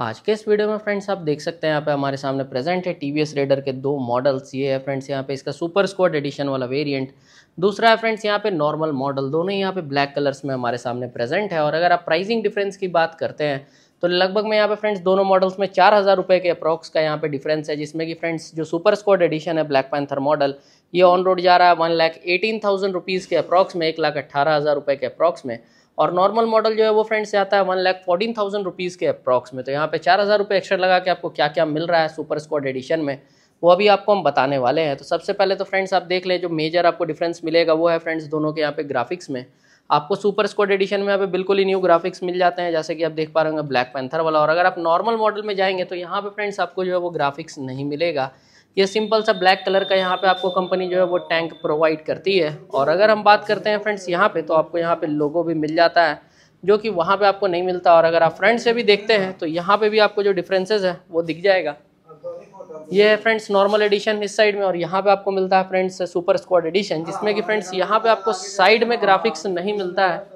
आज के इस वीडियो में फ्रेंड्स आप देख सकते हैं यहाँ पे हमारे सामने प्रेजेंट है टी वी एस रेडर के दो मॉडल्स ये है फ्रेंड्स यहाँ पे इसका सुपर स्क्वाड एडिशन वाला वेरिएंट दूसरा है फ्रेंड्स यहाँ पे नॉर्मल मॉडल दोनों ही यहाँ पे ब्लैक कलर्स में हमारे सामने प्रेजेंट है और अगर आप प्राइसिंग डिफरेंस की बात करते हैं तो लगभग मैं यहाँ पे फ्रेंड्स दोनों मॉडल्स में चार हज़ार रुपये के अप्रॉक्स का यहाँ पे डिफरेंस है जिसमें कि फ्रेंड्स जो सुपर स्क्वाड एडिशन है ब्लैक पैंथर मॉडल ये ऑन रोड जा रहा है one lakh eighteen thousand rupees के अप्रॉक्स में एक लाख अट्ठारह हज़ार रुपये के अप्रॉक्स में और नॉर्मल मॉडल जो है वो फ्रेंड्स से आता है one lakh fourteen thousand rupees के अप्रॉक्स में तो यहाँ पे चार हज़ार रुपये एक्स्ट्रा लगा के आपको क्या क्या मिल रहा है सुपर स्क्वाड एडिशन में वो अभी आपको हम बताने वाले हैं तो सबसे पहले तो फ्रेंड्स आप देख लें जो मेजर आपको डिफरेंस मिलेगा वो है फ्रेंड्स दोनों के यहाँ पे ग्राफिक्स में आपको सुपर स्क्वाड एडिशन में यहाँ पे बिल्कुल ही न्यू ग्राफिक्स मिल जाते हैं जैसे कि आप देख पा रहे होंगे ब्लैक पैंथर वाला और अगर आप नॉर्मल मॉडल में जाएंगे तो यहाँ पे फ्रेंड्स आपको जो है वो ग्राफिक्स नहीं मिलेगा ये सिंपल सा ब्लैक कलर का यहाँ पे आपको कंपनी जो है वो टैंक प्रोवाइड करती है और अगर हम बात करते हैं फ्रेंड्स यहाँ पे तो आपको यहाँ पे लोगो भी मिल जाता है जो कि वहाँ पे आपको नहीं मिलता और अगर आप फ्रंट से भी देखते हैं तो यहाँ पे भी आपको जो डिफ्रेंसेज है वो दिख जाएगा ये है फ्रेंड्स नॉर्मल एडिशन इस साइड में और यहाँ पे आपको मिलता है फ्रेंड्स सुपर स्क्वाड एडिशन जिसमें कि फ्रेंड्स यहाँ पे आपको साइड में ग्राफिक्स नहीं मिलता है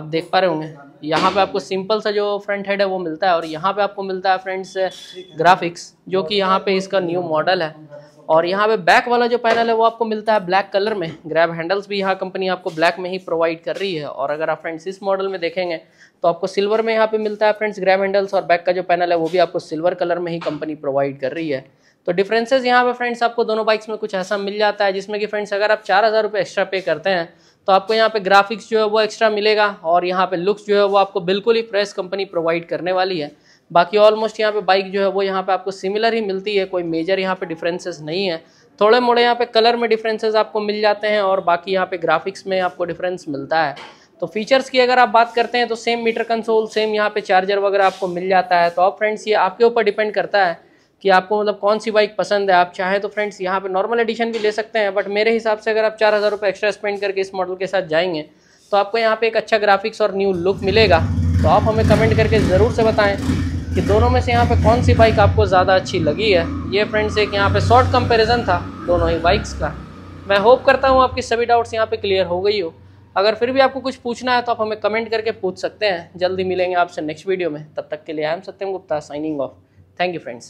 आप देख पा रहे होंगे यहाँ पे आपको सिंपल सा जो फ्रंट हेड है वो मिलता है और यहाँ पे आपको मिलता है फ्रेंड्स ग्राफिक्स जो कि यहाँ पे इसका न्यू मॉडल है और यहाँ पे बैक वाला जो पैनल है वो आपको मिलता है ब्लैक कलर में ग्रैब हैंडल्स भी यहाँ कंपनी आपको ब्लैक में ही प्रोवाइड कर रही है और अगर आप फ्रेंड्स इस मॉडल में देखेंगे तो आपको सिल्वर में यहाँ पे मिलता है फ्रेंड्स ग्रैब हैंडल्स और बैक का जो पैनल है वो भी आपको सिल्वर कलर में ही कंपनी प्रोवाइड कर रही है तो डिफ्रेंसेज यहाँ पे फ्रेंड्स आपको दोनों बाइक्स में कुछ ऐसा मिल जाता है जिसमें कि फ्रेंड्स अगर आप चार हज़ार एक्स्ट्रा पे करते हैं तो आपको यहाँ पे ग्राफिक्स जो है वो एक्स्ट्रा मिलेगा और यहाँ पे लुक्स जो है वो आपको बिल्कुल ही फ्रेश कंपनी प्रोवाइड करने वाली है बाकी ऑलमोस्ट यहाँ पे बाइक जो है वो यहाँ पे आपको सिमिलर ही मिलती है कोई मेजर यहाँ पे डिफरेंसेस नहीं है थोड़े मोड़े यहाँ पे कलर में डिफरेंसेज आपको मिल जाते हैं और बाकी यहाँ पे ग्राफिक्स में आपको डिफरेंस मिलता है तो फीचर्स की अगर आप बात करते हैं तो सेम मीटर कंसोल सेम यहाँ पे चार्जर वगैरह आपको मिल जाता है तो आप फ्रेंड्स ये आपके ऊपर डिपेंड करता है कि आपको मतलब कौन सी बाइक पसंद है आप चाहें तो फ्रेंड्स यहाँ पे नॉर्मल एडिशन भी ले सकते हैं बट मेरे हिसाब से अगर आप चार हज़ार रुपये एक्स्ट्रा स्पेंड करके इस मॉडल के साथ जाएंगे तो आपको यहाँ पे एक अच्छा ग्राफिक्स और न्यू लुक मिलेगा तो आप हमें कमेंट करके ज़रूर से बताएं कि दोनों में से यहाँ पर कौन सी बाइक आपको ज़्यादा अच्छी लगी है ये फ्रेंड्स एक यहाँ पर शॉर्ट कंपेरिजन था दोनों ही बाइक्स का मैं होप करता हूँ आपकी सभी डाउट्स यहाँ पर क्लियर हो गई हो अगर फिर भी आपको कुछ पूछना है तो आप हमें कमेंट करके पूछ सकते हैं जल्दी मिलेंगे आपसे नेक्स्ट वीडियो में तब तक के लिए I am Satyam Gupta signing off thank you friends